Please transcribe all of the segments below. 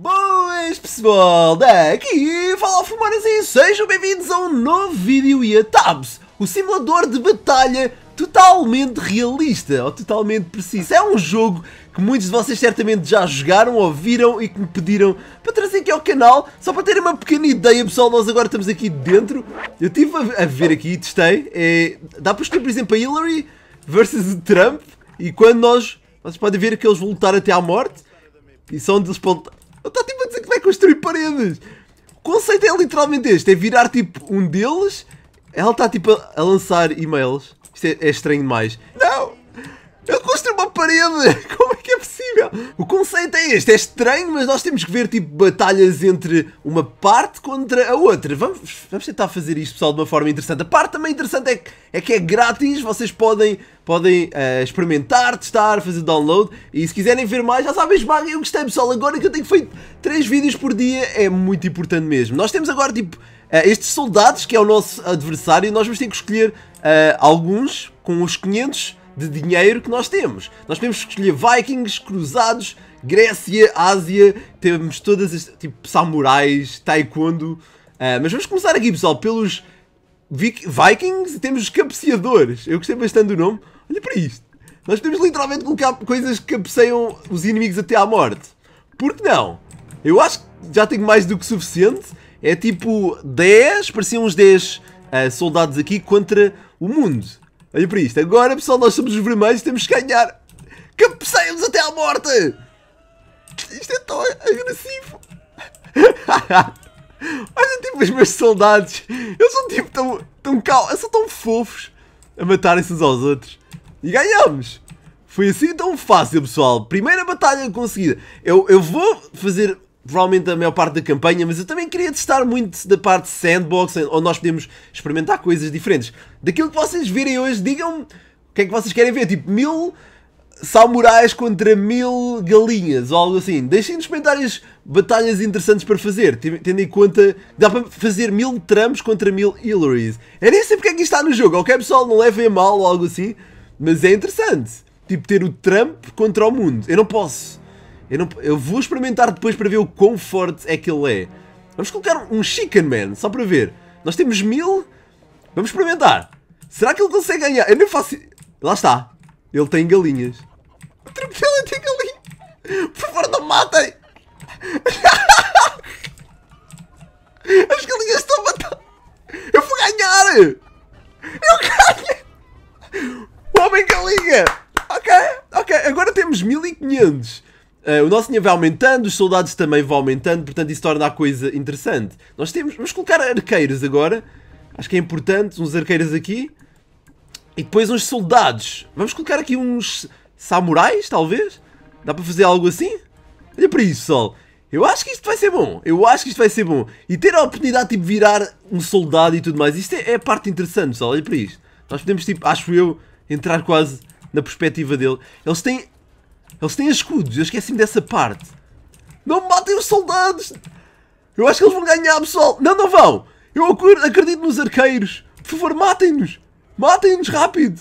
Boas pessoal, daqui fala Fumaras e sejam bem-vindos a um novo vídeo e a Tabs, o simulador de batalha totalmente realista ou totalmente preciso. É um jogo que muitos de vocês certamente já jogaram, ouviram e que me pediram para trazer aqui ao canal, só para terem uma pequena ideia pessoal, nós agora estamos aqui dentro, eu estive a, ver aqui, testei, é, dá para escolher por exemplo a Hillary versus o Trump e quando nós, vocês podem ver que eles vão lutar até à morte e são onde eles podem Está tipo a dizer que vai construir paredes. O conceito é literalmente este: é virar tipo um deles. Ela está tipo a, a lançar e-mails. Isto é, é estranho demais. Não! Eu construí uma parede! Como o conceito é este, é estranho, mas nós temos que ver tipo batalhas entre uma parte contra a outra. Vamos, vamos tentar fazer isto, pessoal, de uma forma interessante. A parte também interessante é que é, que é grátis, vocês podem, podem uh, experimentar, testar, fazer download. E se quiserem ver mais, já sabem, esmaguem eu gostei, pessoal. Agora que eu tenho feito 3 vídeos por dia, é muito importante mesmo. Nós temos agora tipo Uh, estes soldados, que é o nosso adversário, e nós vamos ter que escolher uh, alguns com os 500 de dinheiro que nós temos. Nós temos que escolher Vikings, Cruzados, Grécia, Ásia, temos todas as. tipo samurais, taekwondo. Uh, mas vamos começar aqui, pessoal, pelos Vikings e temos os cabeceadores. Eu gostei bastante do nome. Olha para isto. Nós podemos literalmente colocar coisas que cabeceiam os inimigos até à morte. Por que não? Eu acho que já tenho mais do que suficiente. É tipo 10, pareciam uns 10 uh, ah, soldados aqui contra o mundo. Olha para isto. Agora, pessoal, nós somos os vermelhos temos que ganhar. Capseiamos até à morte. Isto é tão agressivo. Olha, tipo, os meus soldados. Eles são, tipo, tão, tão cal... São tão fofos a matarem-se uns aos outros. E ganhamos. Foi assim tão fácil, pessoal. Primeira batalha conseguida. Eu, eu vou fazer provavelmente a maior parte da campanha, mas eu também queria testar muito da parte sandbox, onde nós podemos experimentar coisas diferentes. Daquilo que vocês virem hoje, digam-me o que é que vocês querem ver, tipo mil samurais contra mil galinhas ou algo assim. Deixem nos comentários batalhas interessantes para fazer, tendo em conta que dá para fazer mil Trumps contra mil Hillarys. Eu nem sei porque é que isto está no jogo, ok pessoal? Não levem a mal ou algo assim, mas é interessante. Tipo, ter o Trump contra o mundo. Eu não posso eu, não, eu vou experimentar depois para ver o quão forte é que ele é. Vamos colocar um Chicken Man, só para ver. Nós temos mil. Vamos experimentar. Será que ele consegue ganhar? Eu nem faço... Lá está. Ele tem galinhas. O tem galinha. Por favor, não matem. As galinhas estão a matar. Eu vou ganhar. Eu ganho. O homem galinha. Ok, ok. Agora temos 1500. Uh, o nosso dinheiro vai aumentando, os soldados também vão aumentando, portanto isso torna a coisa interessante. Nós temos, vamos colocar arqueiros agora, acho que é importante, uns arqueiros aqui, e depois uns soldados. Vamos colocar aqui uns samurais, talvez? Dá para fazer algo assim? Olha para isso, pessoal. Eu acho que isto vai ser bom. Eu acho que isto vai ser bom. E ter a oportunidade de tipo, virar um soldado e tudo mais. Isto é, é a parte interessante, pessoal. Olha para isto. Nós podemos, tipo, acho eu, entrar quase na perspectiva dele. Eles têm eles têm escudos, eu esqueci-me dessa parte. Não matem os soldados! Eu acho que eles vão ganhar, pessoal! Não, não vão! Eu acredito nos arqueiros! Por favor, matem-nos! Matem-nos rápido!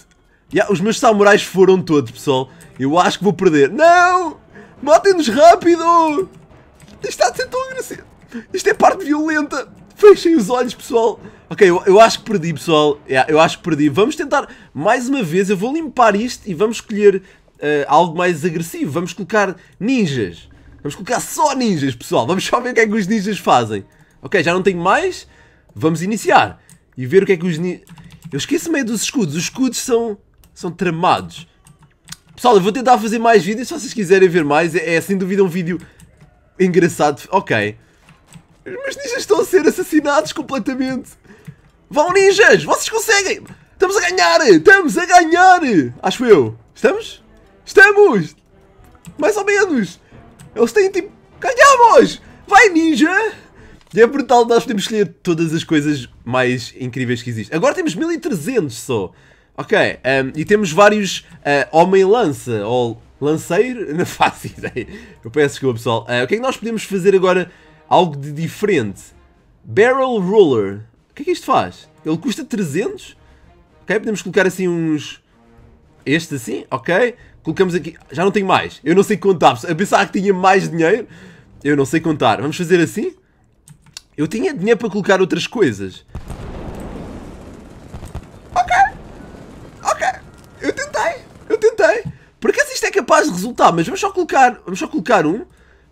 Yeah, os meus samurais foram todos, pessoal. Eu acho que vou perder. Não! Matem-nos rápido! Isto está a ser tão agressivo. Isto é parte violenta. Fechem os olhos, pessoal. Ok, eu, eu acho que perdi, pessoal. Yeah, eu acho que perdi. Vamos tentar mais uma vez. Eu vou limpar isto e vamos escolher uh, algo mais agressivo. Vamos colocar ninjas. Vamos colocar só ninjas, pessoal. Vamos só ver o que é que os ninjas fazem. Ok, já não tenho mais. Vamos iniciar. E ver o que é que os ninjas... Eu esqueço meio dos escudos. Os escudos são, são tramados. Pessoal, eu vou tentar fazer mais vídeos. Se vocês quiserem ver mais, é, é sem dúvida um vídeo engraçado. Ok. Mas ninjas estão a ser assassinados completamente. Vão ninjas! Vocês conseguem! Estamos a ganhar! Estamos a ganhar! Acho eu. Estamos? Estamos! Mais ou menos! Eles têm tipo. Ganhamos! Vai, ninja! E é brutal, nós podemos escolher todas as coisas mais incríveis que existem. Agora temos 1300 só. Ok, um, e temos vários uh, Homem-Lança, ou Lanceiro, não faço ideia. Eu peço desculpa, pessoal. Uh, o que é que nós podemos fazer agora? Algo de diferente. Barrel Roller. O que é que isto faz? Ele custa 300? Ok, podemos colocar assim uns... Este assim, ok. Colocamos aqui. Já não tenho mais. Eu não sei contar. Eu pensava que tinha mais dinheiro. Eu não sei contar. Vamos fazer assim? Eu tinha dinheiro para colocar outras coisas. Ok. Ok. Eu tentei. Eu tentei. Por acaso isto é capaz de resultar, mas vamos só colocar, vamos só colocar um.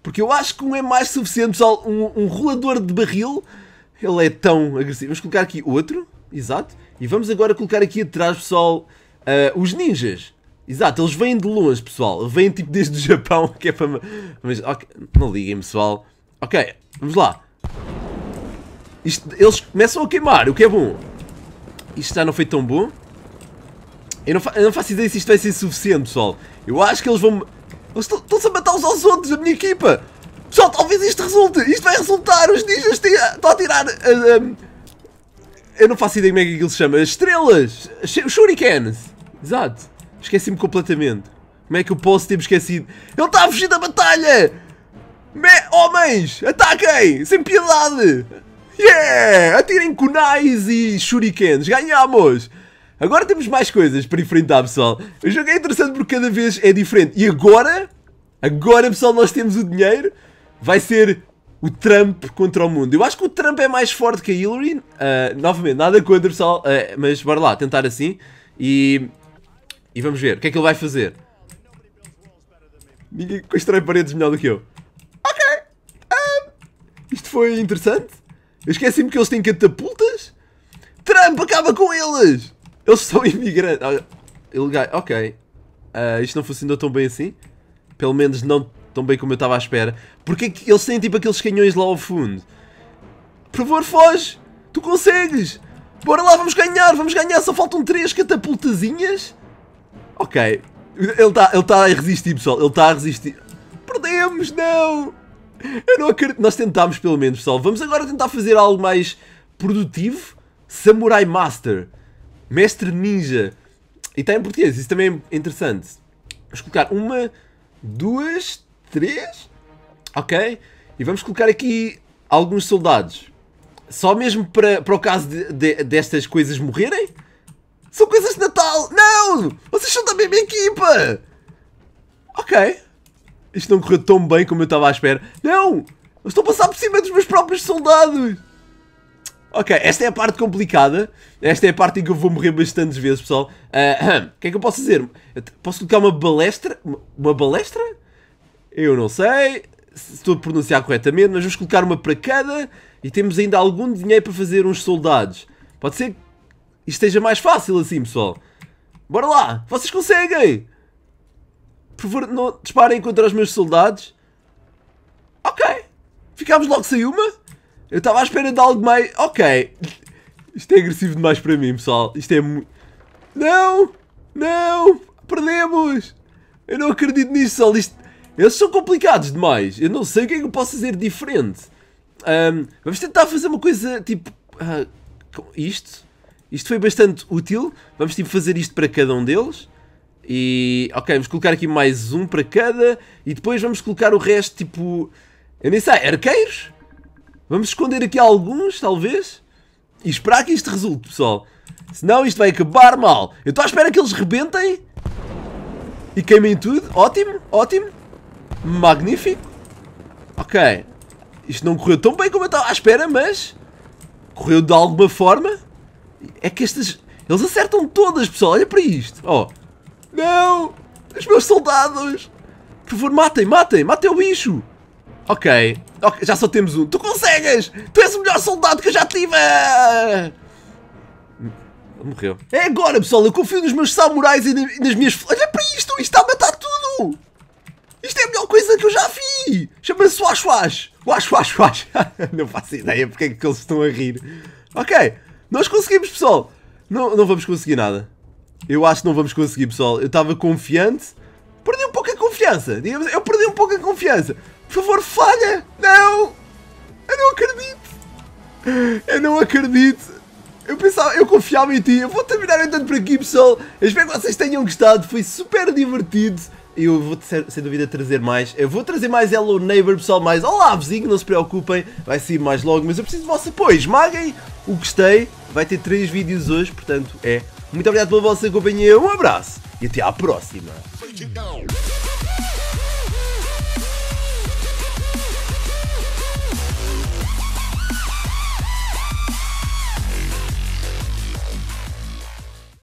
Porque eu acho que um é mais suficiente, Um, um rolador de barril. Ele é tão agressivo. Vamos colocar aqui outro. Exato. E vamos agora colocar aqui atrás, pessoal, uh, os ninjas. Exato, eles vêm de longe, pessoal. Vêm tipo desde o Japão, que é para. Mas, não liguem, pessoal. Ok, vamos lá. Isto, eles começam a queimar, o que é bom. Isto já não foi tão bom. Eu não, eu não faço ideia se isto vai ser suficiente, pessoal. Eu acho que eles vão. Eles estão-se a matar os aos outros, a minha equipa. Pessoal, talvez isto resulte. Isto vai resultar. Os ninjas estão a tirar. Uh, eu não faço ideia como é que aquilo se chama. As estrelas. Os shurikens. Exato. Esqueci-me completamente. Como é que eu posso ter-me esquecido? Ele está a fugir da batalha! Me Homens, ataquem! Sem piedade! Yeah! Atirem kunais e shurikens! Ganhamos! Agora temos mais coisas para enfrentar, pessoal. O jogo é interessante porque cada vez é diferente. E agora, agora, pessoal, nós temos o dinheiro. Vai ser o Trump contra o mundo. Eu acho que o Trump é mais forte que a Hillary. Uh, novamente, nada contra, pessoal. Uh, mas bora lá, tentar assim. E e vamos ver, o que é que ele vai fazer? Ninguém constrói paredes melhor do que eu. Ok. Um, isto foi interessante. Eu esqueci-me que eles têm catapultas. Trump acaba com eles. Eles são imigrantes. Ok. Uh, isto não funcionou tão bem assim. Pelo menos não tão bem como eu estava à espera. Porque é que eles têm tipo aqueles canhões lá ao fundo? Por favor, foge. Tu consegues. Bora lá, vamos ganhar, vamos ganhar. Só faltam três catapultazinhas. Ok. Ele está ele tá a resistir, pessoal. Ele está a resistir. Perdemos, não! Eu não acredito. Nós tentámos, pelo menos, pessoal. Vamos agora tentar fazer algo mais produtivo. Samurai Master. Mestre Ninja. E está em português. Isso também é interessante. Vamos colocar uma, duas, três. Ok. E vamos colocar aqui alguns soldados. Só mesmo para, para o caso de, de, destas coisas morrerem. São coisas de Natal! Não! Vocês são da mesma equipa! Ok. Isto não correu tão bem como eu estava à espera. Não! Eu estou a passar por cima dos meus próprios soldados! Ok, esta é a parte complicada. Esta é a parte em que eu vou morrer bastantes vezes, pessoal. Uh, o que é que eu posso fazer? Eu posso colocar uma balestra? Uma balestra? Eu não sei se estou a pronunciar corretamente, mas vamos colocar uma para cada e temos ainda algum dinheiro para fazer uns soldados. Pode ser esteja mais fácil assim, pessoal. Bora lá, vocês conseguem! Por favor, não disparem contra os meus soldados. Ok, ficámos logo sem uma. Eu estava à espera de algo mais... Ok, isto é agressivo demais para mim, pessoal. Isto é muito... Não! Não! Perdemos! Eu não acredito nisso, pessoal. Isto... Eles são complicados demais. Eu não sei o que é que eu posso fazer diferente. Um, vamos tentar fazer uma coisa tipo. Uh, isto? Isto foi bastante útil. Vamos tipo fazer isto para cada um deles. E, ok, vamos colocar aqui mais um para cada. E depois vamos colocar o resto, tipo... Eu nem sei, arqueiros? Vamos esconder aqui alguns, talvez? E esperar que isto resulte, pessoal. Senão isto vai acabar mal. Eu estou à espera que eles rebentem. E queimem tudo. Ótimo, ótimo. Magnífico. Ok. Isto não correu tão bem como eu estava à espera, mas... Correu de alguma forma. É que estas... Eles acertam todas, pessoal. Olha para isto. Ó. Oh. Não! Os meus soldados! Por favor, matem, matem, matem o bicho! Ok. Já só temos um. Tu consegues! Tu és o melhor soldado que eu já tive! Morreu. É agora, pessoal. Eu confio nos meus samurais e nas minhas... Olha para isto! Isto está a matar tudo! Isto é a melhor coisa que eu já vi! Chama-se Wash Wash! Wash Wash Wash! Não faço ideia porque é que eles estão a rir. Ok. Nós conseguimos, pessoal. Não, não vamos conseguir nada. Eu acho que não vamos conseguir, pessoal. Eu estava confiante. Perdi um pouco a confiança. Digamos, eu perdi um pouco a confiança. Por favor, falha. Não. Eu não acredito. Eu não acredito. Eu pensava, eu confiava em ti. Eu vou terminar então por aqui, pessoal. Eu espero que vocês tenham gostado. Foi super divertido eu vou sem dúvida trazer mais. Eu vou trazer mais Hello Neighbor, pessoal, mais Olá vizinho, não se preocupem, vai sair mais logo, mas eu preciso de vosso apoio. Esmaguem o gostei, vai ter 3 vídeos hoje, portanto é. Muito obrigado pela vossa companhia, um abraço e até à próxima.